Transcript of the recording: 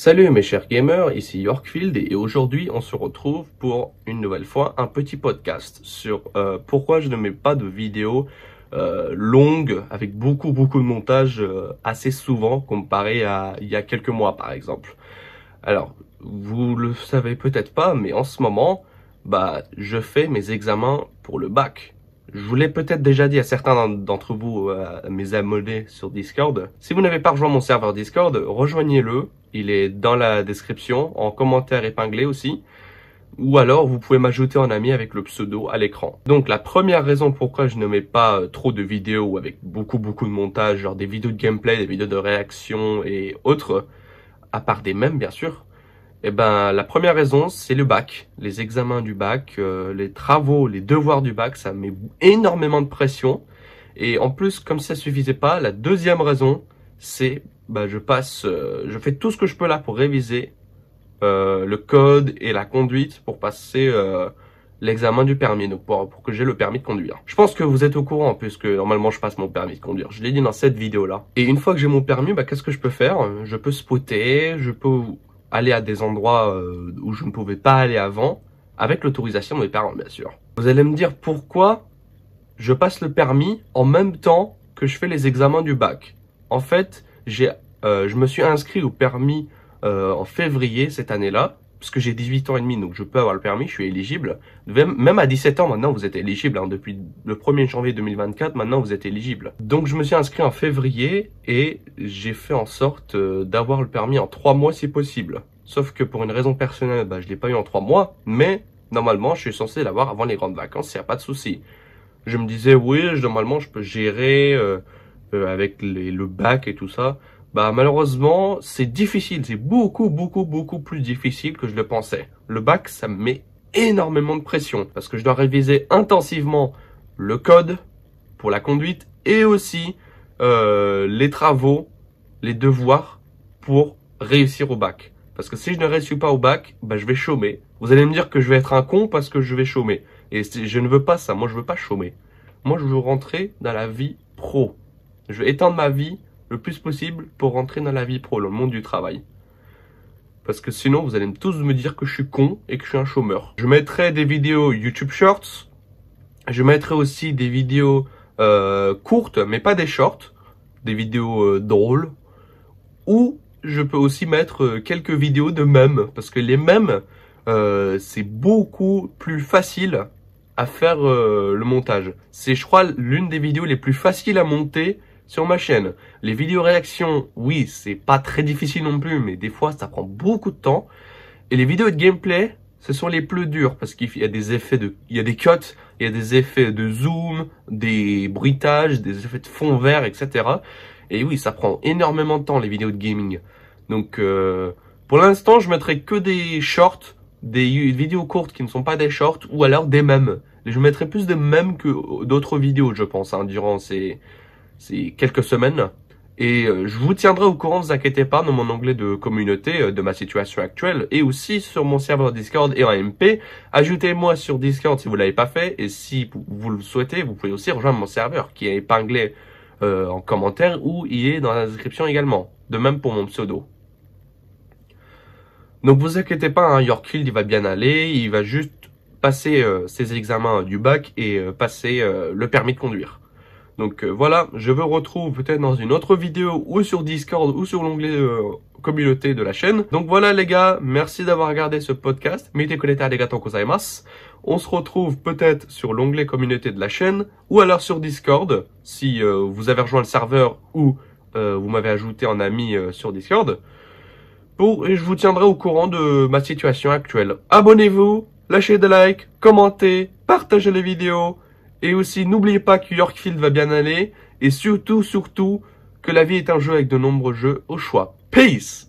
Salut mes chers gamers, ici Yorkfield et aujourd'hui on se retrouve pour une nouvelle fois un petit podcast sur euh, pourquoi je ne mets pas de vidéos euh, longues avec beaucoup beaucoup de montage euh, assez souvent comparé à il y a quelques mois par exemple. Alors vous le savez peut-être pas mais en ce moment bah je fais mes examens pour le bac je vous l'ai peut-être déjà dit à certains d'entre vous, euh, mes abonnés sur Discord. Si vous n'avez pas rejoint mon serveur Discord, rejoignez-le. Il est dans la description, en commentaire épinglé aussi. Ou alors, vous pouvez m'ajouter en ami avec le pseudo à l'écran. Donc, la première raison pourquoi je ne mets pas euh, trop de vidéos avec beaucoup beaucoup de montage, genre des vidéos de gameplay, des vidéos de réaction et autres, à part des mêmes bien sûr, eh ben, la première raison, c'est le bac, les examens du bac, euh, les travaux, les devoirs du bac, ça met énormément de pression. Et en plus, comme ça suffisait pas, la deuxième raison, c'est bah je passe, euh, je fais tout ce que je peux là pour réviser euh, le code et la conduite pour passer l'examen du permis, donc pour, que j'ai le permis de conduire. Je pense que vous êtes au courant puisque normalement je passe mon permis de conduire. Je l'ai dit dans cette vidéo là. Et une fois que j'ai mon permis, bah qu'est-ce que je peux faire Je peux spotter, je peux aller à des endroits euh, où je ne pouvais pas aller avant, avec l'autorisation de mes parents, bien sûr. Vous allez me dire pourquoi je passe le permis en même temps que je fais les examens du bac. En fait, j'ai, euh, je me suis inscrit au permis euh, en février cette année-là, parce que j'ai 18 ans et demi, donc je peux avoir le permis, je suis éligible. Même à 17 ans maintenant, vous êtes éligible. Hein. Depuis le 1er janvier 2024, maintenant vous êtes éligible. Donc je me suis inscrit en février et j'ai fait en sorte euh, d'avoir le permis en 3 mois si possible. Sauf que pour une raison personnelle, bah, je ne l'ai pas eu en 3 mois, mais normalement je suis censé l'avoir avant les grandes vacances, il n'y a pas de souci. Je me disais, oui, normalement je peux gérer euh, euh, avec le bac et tout ça bah malheureusement, c'est difficile, c'est beaucoup, beaucoup, beaucoup plus difficile que je le pensais. Le bac, ça me met énormément de pression, parce que je dois réviser intensivement le code pour la conduite, et aussi euh, les travaux, les devoirs pour réussir au bac. Parce que si je ne réussis pas au bac, bah, je vais chômer. Vous allez me dire que je vais être un con parce que je vais chômer. Et je ne veux pas ça, moi je veux pas chômer. Moi je veux rentrer dans la vie pro. Je veux étendre ma vie le plus possible pour rentrer dans la vie pro, le monde du travail. Parce que sinon, vous allez tous me dire que je suis con et que je suis un chômeur. Je mettrai des vidéos YouTube Shorts. Je mettrai aussi des vidéos euh, courtes, mais pas des shorts. Des vidéos euh, drôles. Ou je peux aussi mettre euh, quelques vidéos de mèmes. Parce que les mèmes, c'est beaucoup plus facile à faire le montage. C'est, je crois, l'une des vidéos les plus faciles à monter sur ma chaîne. Les vidéos réactions, oui, c'est pas très difficile non plus, mais des fois, ça prend beaucoup de temps. Et les vidéos de gameplay, ce sont les plus durs parce qu'il y a des effets de, il y a des cuts, il y a des effets de zoom, des bruitages, des effets de fond vert, etc. Et oui, ça prend énormément de temps les vidéos de gaming. Donc, euh, pour l'instant, je mettrai que des shorts, des vidéos courtes qui ne sont pas des shorts, ou alors des mèmes. Je mettrai plus de mèmes que d'autres vidéos, je pense, hein, durant ces c'est quelques semaines. Et euh, je vous tiendrai au courant, ne vous inquiétez pas, dans mon onglet de communauté, euh, de ma situation actuelle, et aussi sur mon serveur Discord et en MP. Ajoutez-moi sur Discord si vous l'avez pas fait, et si vous le souhaitez, vous pouvez aussi rejoindre mon serveur, qui est épinglé euh, en commentaire, ou il est dans la description également. De même pour mon pseudo. Donc vous inquiétez pas, hein, Yorkfield il va bien aller, il va juste passer ses examens du bac et passer le permis de conduire. Donc euh, voilà, je vous retrouve peut-être dans une autre vidéo ou sur Discord ou sur l'onglet euh, communauté de la chaîne. Donc voilà les gars, merci d'avoir regardé ce podcast. Mettez à les gars On se retrouve peut-être sur l'onglet communauté de la chaîne ou alors sur Discord si euh, vous avez rejoint le serveur ou vous m'avez ajouté en ami sur Discord. Pour, et je vous tiendrai au courant de ma situation actuelle. Abonnez-vous, lâchez des likes, commentez, partagez les vidéos. Et aussi, n'oubliez pas que Yorkfield va bien aller. Et surtout, surtout, que la vie est un jeu avec de nombreux jeux au choix. Peace